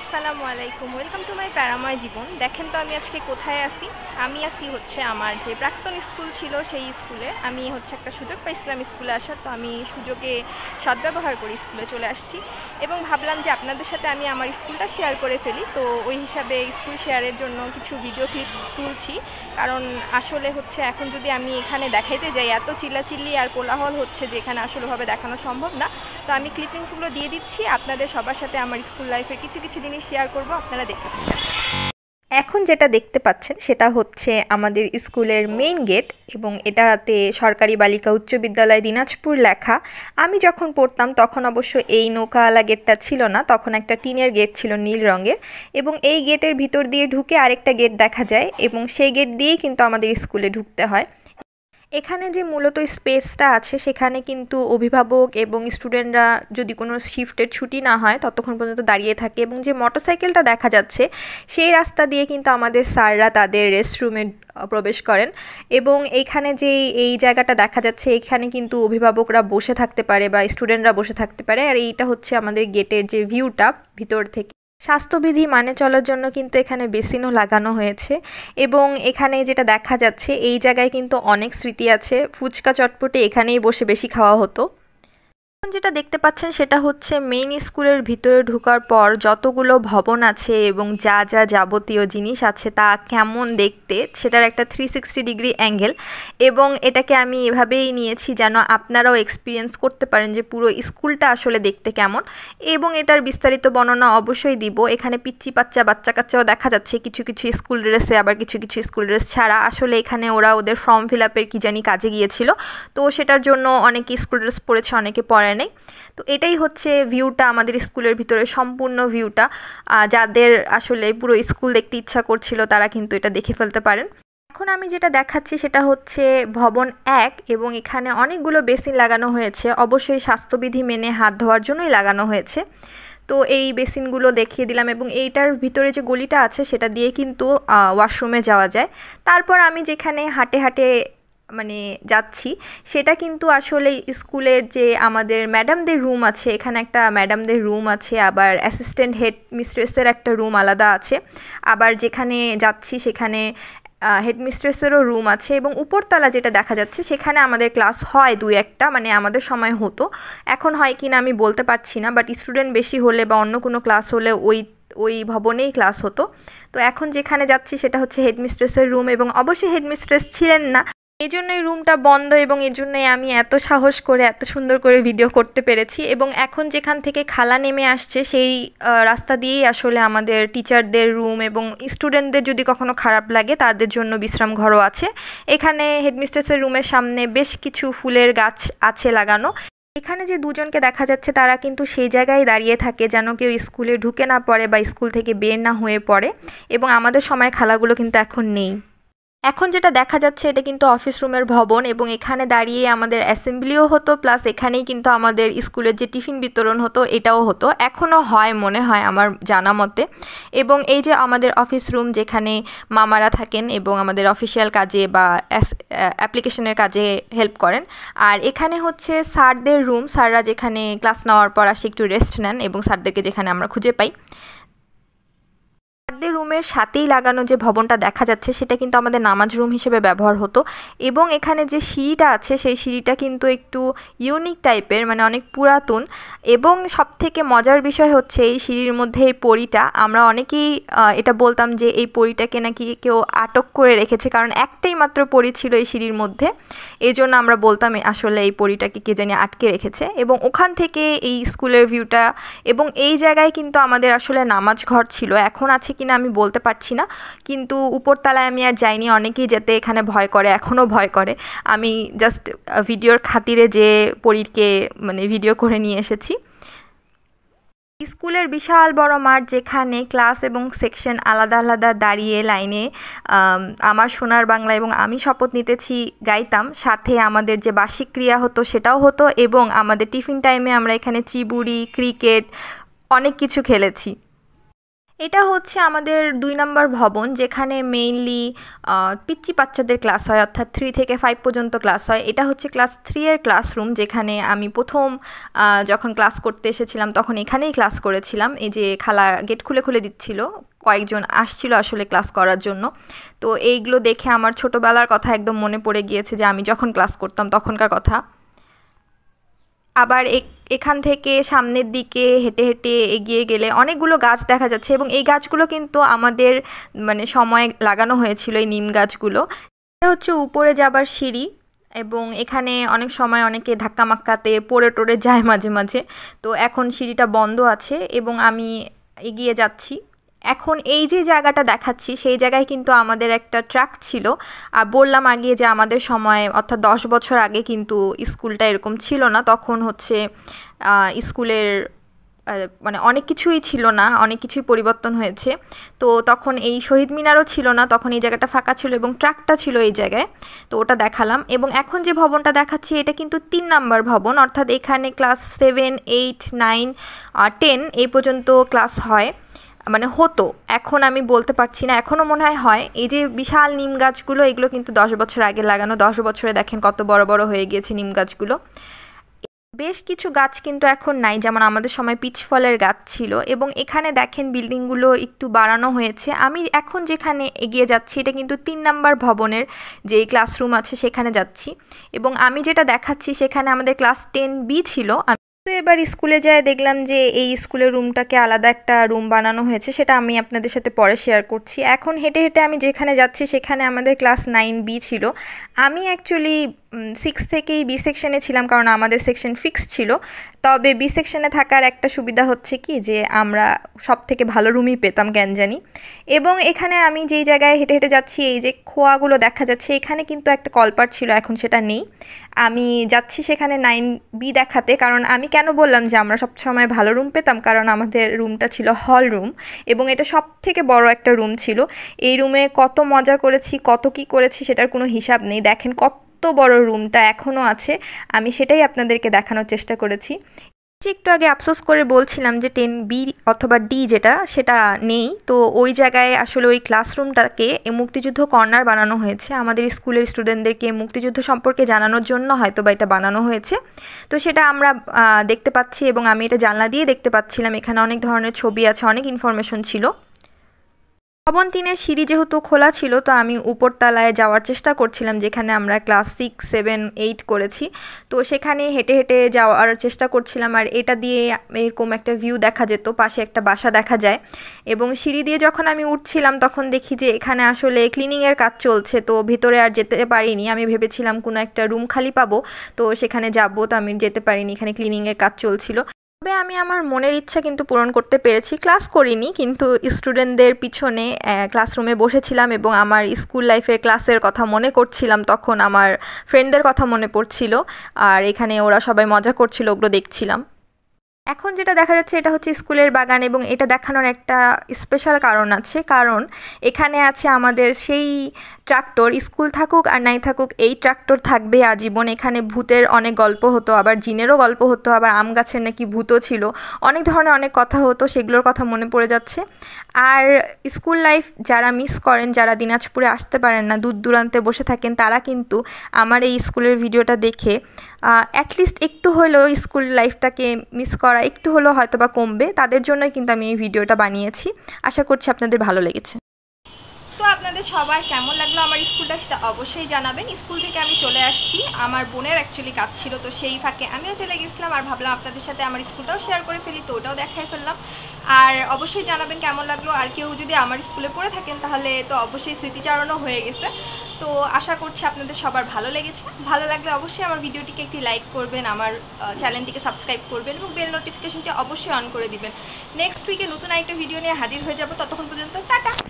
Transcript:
আসসালামু আলাইকুম welcome to my প্যারাময় জীবন দেখেন তো আমি আজকে কোথায় আসি আমি আসি হচ্ছে আমার যে প্রাক্তন স্কুল ছিল সেই স্কুলে আমি হচ্ছে একটা সুযোগ পাইছিলাম স্কুলে আসার তো আমি সুযোগে সদ্ব্যবহার করি স্কুলে চলে আসছি এবং ভাবলাম যে আপনাদের সাথে আমি আমার স্কুলটা শেয়ার করে ফেলি তো ওই হিসাবে স্কুল শেয়ারের জন্য কিছু ভিডিও ক্লিপস তুলছি কারণ আসলে হচ্ছে এখন যদি আমি এখানে দেখাইতে যাই এত চিল্লাচিল্লি আর কোলাহল হচ্ছে যে এখানে আসলেভাবে দেখানো সম্ভব না তো আমি ক্লিপিংসগুলো দিয়ে দিচ্ছি আপনাদের সবার সাথে আমার স্কুল লাইফের কিছু কিছু জিনিস শেয়ার করব আপনারা দেখতে এখন যেটা দেখতে পাচ্ছেন সেটা হচ্ছে আমাদের স্কুলের মেইন গেট এবং এটাতে সরকারি বালিকা উচ্চ বিদ্যালয় দিনাজপুর লেখা আমি যখন পড়তাম তখন অবশ্য এই নৌকাওয়ালা গেটটা ছিল না তখন একটা টিনের গেট ছিল নীল রঙের এবং এই গেটের ভিতর দিয়ে ঢুকে আরেকটা গেট দেখা যায় এবং সেই গেট দিয়েই কিন্তু আমাদের স্কুলে ঢুকতে হয় এখানে যে মূলত স্পেসটা আছে সেখানে কিন্তু অভিভাবক এবং স্টুডেন্টরা যদি কোনো শিফটের ছুটি না হয় ততক্ষণ পর্যন্ত দাঁড়িয়ে থাকে এবং যে মোটরসাইকেলটা দেখা যাচ্ছে সেই রাস্তা দিয়ে কিন্তু আমাদের স্যাররা তাদের রেস্টরুমে প্রবেশ করেন এবং এইখানে যে এই জায়গাটা দেখা যাচ্ছে এখানে কিন্তু অভিভাবকরা বসে থাকতে পারে বা স্টুডেন্টরা বসে থাকতে পারে আর এইটা হচ্ছে আমাদের গেটের যে ভিউটা ভিতর থেকে স্বাস্থ্যবিধি মানে চলার জন্য কিন্তু এখানে বেসিনও লাগানো হয়েছে এবং এখানে যেটা দেখা যাচ্ছে এই জায়গায় কিন্তু অনেক স্মৃতি আছে ফুচকা চটপটে এখানেই বসে বেশি খাওয়া হতো যেটা দেখতে পাচ্ছেন সেটা হচ্ছে মেইন স্কুলের ভিতরে ঢুকার পর যতগুলো ভবন আছে এবং যা যা যাবতীয় জিনিস আছে তা কেমন দেখতে সেটার একটা থ্রি সিক্সটি ডিগ্রি অ্যাঙ্গেল এবং এটাকে আমি এভাবেই নিয়েছি যেন আপনারাও এক্সপিরিয়েন্স করতে পারেন যে পুরো স্কুলটা আসলে দেখতে কেমন এবং এটার বিস্তারিত বর্ণনা অবশ্যই দিব এখানে পিচ্চি বাচ্চা বাচ্চা কাচ্চাও দেখা যাচ্ছে কিছু কিছু স্কুল ড্রেসে আবার কিছু কিছু স্কুল ড্রেস ছাড়া আসলে এখানে ওরা ওদের ফর্ম ফিল আপের কী জানি কাজে গিয়েছিল তো সেটার জন্য অনেকে স্কুল ড্রেস পড়েছে অনেকে পরে পারে নেই তো এটাই হচ্ছে ভিউটা আমাদের স্কুলের ভিতরে সম্পূর্ণ ভিউটা যাদের আসলে পুরো স্কুল দেখতে ইচ্ছা করছিল তারা কিন্তু এটা দেখে ফেলতে পারেন এখন আমি যেটা দেখাচ্ছি সেটা হচ্ছে ভবন এক এবং এখানে অনেকগুলো বেসিন লাগানো হয়েছে অবশ্যই স্বাস্থ্যবিধি মেনে হাত ধোয়ার জন্যই লাগানো হয়েছে তো এই বেসিনগুলো দেখিয়ে দিলাম এবং এইটার ভিতরে যে গলিটা আছে সেটা দিয়ে কিন্তু ওয়াশরুমে যাওয়া যায় তারপর আমি যেখানে হাঁটে হাঁটে মানে যাচ্ছি সেটা কিন্তু আসলে স্কুলের যে আমাদের ম্যাডামদের রুম আছে এখানে একটা ম্যাডামদের রুম আছে আবার অ্যাসিস্ট্যান্ট হেড মিস্ট্রেসের একটা রুম আলাদা আছে আবার যেখানে যাচ্ছি সেখানে হেডমিস্ট্রেসেরও রুম আছে এবং উপরতলা যেটা দেখা যাচ্ছে সেখানে আমাদের ক্লাস হয় দুই একটা মানে আমাদের সময় হতো এখন হয় কি না আমি বলতে পারছি না বাট স্টুডেন্ট বেশি হলে বা অন্য কোনো ক্লাস হলে ওই ওই ভবনেই ক্লাস হতো তো এখন যেখানে যাচ্ছি সেটা হচ্ছে হেডমিস্ট্রেসের রুম এবং অবশ্যই হেডমিস্ট্রেস ছিলেন না এজন্যই রুমটা বন্ধ এবং এজন্যই আমি এত সাহস করে এত সুন্দর করে ভিডিও করতে পেরেছি এবং এখন যেখান থেকে খালা নেমে আসছে সেই রাস্তা দিয়েই আসলে আমাদের টিচারদের রুম এবং স্টুডেন্টদের যদি কখনো খারাপ লাগে তাদের জন্য বিশ্রাম ঘরও আছে এখানে হেডমিস্ট্রেসের রুমের সামনে বেশ কিছু ফুলের গাছ আছে লাগানো এখানে যে দুজনকে দেখা যাচ্ছে তারা কিন্তু সেই জায়গায় দাঁড়িয়ে থাকে যেন কেউ স্কুলে ঢুকে না পড়ে বা স্কুল থেকে বের না হয়ে পড়ে এবং আমাদের সময় খালাগুলো কিন্তু এখন নেই এখন যেটা দেখা যাচ্ছে এটা কিন্তু অফিস রুমের ভবন এবং এখানে দাঁড়িয়ে আমাদের অ্যাসেম্বলিও হতো প্লাস এখানেই কিন্তু আমাদের স্কুলের যে টিফিন বিতরণ হতো এটাও হতো এখনও হয় মনে হয় আমার জানা মতে এবং এই যে আমাদের অফিস রুম যেখানে মামারা থাকেন এবং আমাদের অফিসিয়াল কাজে বা অ্যাপ্লিকেশনের কাজে হেল্প করেন আর এখানে হচ্ছে স্যারদের রুম স্যাররা যেখানে ক্লাস নেওয়ার পর আসে একটু রেস্ট নেন এবং স্যারদেরকে যেখানে আমরা খুঁজে পাই বার্থডে রুমের সাথেই লাগানো যে ভবনটা দেখা যাচ্ছে সেটা কিন্তু আমাদের নামাজ রুম হিসেবে ব্যবহার হতো এবং এখানে যে সিঁড়িটা আছে সেই সিঁড়িটা কিন্তু একটু ইউনিক টাইপের মানে অনেক পুরাতন এবং সব থেকে মজার বিষয় হচ্ছে এই সিঁড়ির মধ্যে এই পরিটা আমরা অনেকেই এটা বলতাম যে এই পরিটাকে নাকি কেউ আটক করে রেখেছে কারণ একটাই মাত্র পরি ছিল এই সিঁড়ির মধ্যে এই জন্য আমরা বলতাম আসলে এই পরিটাকে কে জানি আটকে রেখেছে এবং ওখান থেকে এই স্কুলের ভিউটা এবং এই জায়গায় কিন্তু আমাদের আসলে নামাজ ঘর ছিল এখন আছে কিনা আমি বলতে পারছি না কিন্তু উপরতলায় আমি আর যাইনি অনেকেই যেতে এখানে ভয় করে এখনও ভয় করে আমি জাস্ট ভিডিওর খাতিরে যে পরীরকে মানে ভিডিও করে নিয়ে এসেছি স্কুলের বিশাল বড় মাঠ যেখানে ক্লাস এবং সেকশন আলাদা আলাদা দাঁড়িয়ে লাইনে আমার সোনার বাংলা এবং আমি শপথ নিতেছি গাইতাম সাথে আমাদের যে বার্ষিক ক্রিয়া হতো সেটাও হতো এবং আমাদের টিফিন টাইমে আমরা এখানে চিবুড়ি ক্রিকেট অনেক কিছু খেলেছি এটা হচ্ছে আমাদের দুই নম্বর ভবন যেখানে মেইনলি পিচ্চি বাচ্চাদের ক্লাস হয় অর্থাৎ থ্রি থেকে ফাইভ পর্যন্ত ক্লাস হয় এটা হচ্ছে ক্লাস থ্রি এর ক্লাসরুম যেখানে আমি প্রথম যখন ক্লাস করতে এসেছিলাম তখন এখানেই ক্লাস করেছিলাম এই যে খালা গেট খুলে খুলে দিচ্ছিল কয়েকজন আসছিল আসলে ক্লাস করার জন্য তো এইগুলো দেখে আমার ছোটোবেলার কথা একদম মনে পড়ে গিয়েছে যে আমি যখন ক্লাস করতাম তখনকার কথা আবার এখান থেকে সামনের দিকে হেঁটে হেঁটে এগিয়ে গেলে অনেকগুলো গাছ দেখা যাচ্ছে এবং এই গাছগুলো কিন্তু আমাদের মানে সময় লাগানো হয়েছিল এই নিম গাছগুলো এটা হচ্ছে উপরে যাবার সিঁড়ি এবং এখানে অনেক সময় অনেকে ধাক্কা মাক্কাতে পড়ে টরে যায় মাঝে মাঝে তো এখন সিঁড়িটা বন্ধ আছে এবং আমি এগিয়ে যাচ্ছি এখন এই যে জায়গাটা দেখাচ্ছি সেই জায়গায় কিন্তু আমাদের একটা ট্রাক ছিল আর বললাম আগে যে আমাদের সময় অর্থাৎ দশ বছর আগে কিন্তু স্কুলটা এরকম ছিল না তখন হচ্ছে স্কুলের মানে অনেক কিছুই ছিল না অনেক কিছুই পরিবর্তন হয়েছে তো তখন এই শহীদ মিনারও ছিল না তখন এই জায়গাটা ফাঁকা ছিল এবং ট্র্যাকটা ছিল এই জায়গায় তো ওটা দেখালাম এবং এখন যে ভবনটা দেখাচ্ছি এটা কিন্তু তিন নাম্বার ভবন অর্থাৎ এখানে class seven eight nine ten এই পর্যন্ত ক্লাস হয় মানে হতো এখন আমি বলতে পারছি না এখনও মনে হয় হয় এই যে বিশাল নিম গাছগুলো এগুলো কিন্তু দশ বছর আগে লাগানো দশ বছরে দেখেন কত বড় বড় হয়ে গিয়েছে নিম গাছগুলো বেশ কিছু গাছ কিন্তু এখন নাই যেমন আমাদের সময় পিচ ফলের গাছ ছিল এবং এখানে দেখেন বিল্ডিংগুলো একটু বাড়ানো হয়েছে আমি এখন যেখানে এগিয়ে যাচ্ছি এটা কিন্তু তিন নাম্বার ভবনের যে ক্লাসরুম আছে সেখানে যাচ্ছি এবং আমি যেটা দেখাচ্ছি সেখানে আমাদের ক্লাস টেন বি ছিল তো এবার স্কুলে যায় দেখলাম যে এই স্কুলের রুমটাকে আলাদা একটা রুম বানানো হয়েছে সেটা আমি আপনাদের সাথে পরে শেয়ার করছি এখন হেঁটে হেঁটে আমি যেখানে যাচ্ছি সেখানে আমাদের ক্লাস নাইন বি ছিল আমি অ্যাকচুয়ালি সিক্স থেকেই বি সেকশনে ছিলাম কারণ আমাদের সেকশন ফিক্স ছিল তবে বি সেকশনে থাকার একটা সুবিধা হচ্ছে কি যে আমরা সব থেকে ভালো রুমই পেতাম জ্ঞান জানি এবং এখানে আমি যেই জায়গায় হেঁটে হেঁটে যাচ্ছি এই যে খোয়াগুলো দেখা যাচ্ছে এখানে কিন্তু একটা কলপার ছিল এখন সেটা নেই আমি যাচ্ছি সেখানে নাইন বি দেখাতে কারণ আমি কেন বললাম যে আমরা সবসময় ভালো রুম পেতাম কারণ আমাদের রুমটা ছিল হল রুম এবং এটা সব থেকে বড় একটা রুম ছিল এই রুমে কত মজা করেছি কত কি করেছি সেটার কোনো হিসাব নেই দেখেন কত কত বড় রুমটা এখনও আছে আমি সেটাই আপনাদেরকে দেখানোর চেষ্টা করেছি একটু আগে আফসোস করে বলছিলাম যে টেন বি অথবা ডি যেটা সেটা নেই তো ওই জায়গায় আসলে ওই ক্লাসরুমটাকে মুক্তিযুদ্ধ কর্নার বানানো হয়েছে আমাদের স্কুলের স্টুডেন্টদেরকে মুক্তিযুদ্ধ সম্পর্কে জানানোর জন্য হয়তো বা এটা বানানো হয়েছে তো সেটা আমরা দেখতে পাচ্ছি এবং আমি এটা জানলা দিয়ে দেখতে পাচ্ছিলাম এখানে অনেক ধরনের ছবি আছে অনেক ইনফরমেশন ছিল ভবন তিনের সিঁড়ি যেহেতু খোলা ছিল তো আমি উপরতলায় যাওয়ার চেষ্টা করছিলাম যেখানে আমরা ক্লাস সিক্স সেভেন এইট করেছি তো সেখানে হেঁটে হেঁটে যাওয়ার চেষ্টা করছিলাম আর এটা দিয়ে এরকম একটা ভিউ দেখা যেত পাশে একটা বাসা দেখা যায় এবং সিঁড়ি দিয়ে যখন আমি উঠছিলাম তখন দেখি যে এখানে আসলে ক্লিনিংয়ের কাজ চলছে তো ভিতরে আর যেতে পারিনি আমি ভেবেছিলাম কোনো একটা রুম খালি পাবো তো সেখানে যাবো তো আমি যেতে পারিনি এখানে ক্লিনিংয়ের কাজ চলছিল তবে আমি আমার মনের ইচ্ছা কিন্তু পূরণ করতে পেরেছি ক্লাস করিনি কিন্তু স্টুডেন্টদের পিছনে ক্লাসরুমে বসেছিলাম এবং আমার স্কুল লাইফের ক্লাসের কথা মনে করছিলাম তখন আমার ফ্রেন্ডদের কথা মনে পড়ছিল আর এখানে ওরা সবাই মজা করছিল ওগুলো দেখছিলাম এখন যেটা দেখা যাচ্ছে এটা হচ্ছে স্কুলের বাগান এবং এটা দেখানোর একটা স্পেশাল কারণ আছে কারণ এখানে আছে আমাদের সেই ট্রাক্টর স্কুল থাকুক আর নাই থাকুক এই ট্রাক্টর থাকবে আজীবন এখানে ভূতের অনেক গল্প হতো আবার জিনেরও গল্প হতো আবার আম গাছের নাকি ভূতও ছিল অনেক ধরনের অনেক কথা হতো সেগুলোর কথা মনে পড়ে যাচ্ছে আর স্কুল লাইফ যারা মিস করেন যারা দিনাজপুরে আসতে পারেন না দূর দূরান্তে বসে থাকেন তারা কিন্তু আমার এই স্কুলের ভিডিওটা দেখে অ্যাটলিস্ট একটু হলেও স্কুল লাইফটাকে মিস করা একটু হলেও হয়তো বা কমবে তাদের জন্যই কিন্তু আমি এই ভিডিওটা বানিয়েছি আশা করছি আপনাদের ভালো লেগেছে আপনাদের সবার কেমন লাগলো আমার স্কুলটা সেটা অবশ্যই জানাবেন স্কুল থেকে আমি চলে আসছি আমার বোনের অ্যাকচুয়ালি কাজ ছিল তো সেই ফাঁকে আমিও চলে গেছিলাম আর ভাবলাম আপনাদের সাথে আমার স্কুলটাও শেয়ার করে ফেলি তো ওটাও দেখাই ফেললাম আর অবশ্যই জানাবেন কেমন লাগলো আর কেউ যদি আমার স্কুলে পড়ে থাকেন তাহলে তো অবশ্যই স্মৃতিচারণও হয়ে গেছে তো আশা করছি আপনাদের সবার ভালো লেগেছে ভালো লাগলে অবশ্যই আমার ভিডিওটিকে একটি লাইক করবেন আমার চ্যানেলটিকে সাবস্ক্রাইব করবেন এবং বেল নোটিফিকেশনটি অবশ্যই অন করে দিবেন নেক্সট উইকে নতুন আরেকটা ভিডিও নিয়ে হাজির হয়ে যাবো ততক্ষণ পর্যন্ত টাটা